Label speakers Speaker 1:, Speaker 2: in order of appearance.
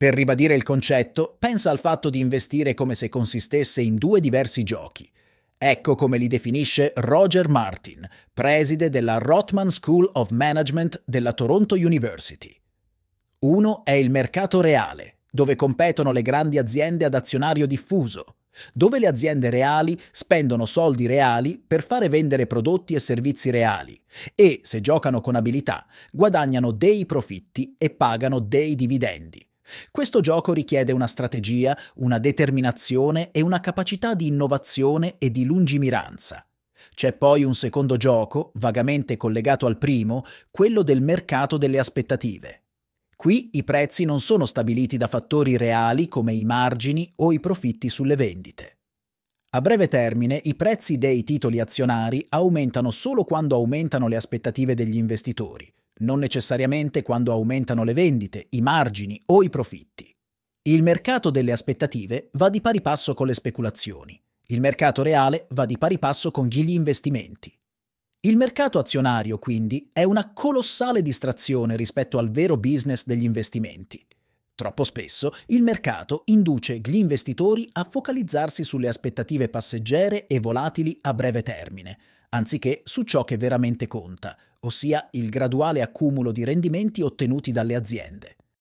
Speaker 1: Per ribadire il concetto, pensa al fatto di investire come se consistesse in due diversi giochi. Ecco come li definisce Roger Martin, preside della Rotman School of Management della Toronto University. Uno è il mercato reale, dove competono le grandi aziende ad azionario diffuso, dove le aziende reali spendono soldi reali per fare vendere prodotti e servizi reali e, se giocano con abilità, guadagnano dei profitti e pagano dei dividendi. Questo gioco richiede una strategia, una determinazione e una capacità di innovazione e di lungimiranza. C'è poi un secondo gioco, vagamente collegato al primo, quello del mercato delle aspettative. Qui i prezzi non sono stabiliti da fattori reali come i margini o i profitti sulle vendite. A breve termine i prezzi dei titoli azionari aumentano solo quando aumentano le aspettative degli investitori, non necessariamente quando aumentano le vendite, i margini o i profitti. Il mercato delle aspettative va di pari passo con le speculazioni. Il mercato reale va di pari passo con gli investimenti. Il mercato azionario, quindi, è una colossale distrazione rispetto al vero business degli investimenti. Troppo spesso il mercato induce gli investitori a focalizzarsi sulle aspettative passeggere e volatili a breve termine, anziché su ciò che veramente conta, ossia il graduale accumulo di rendimenti ottenuti dalle aziende.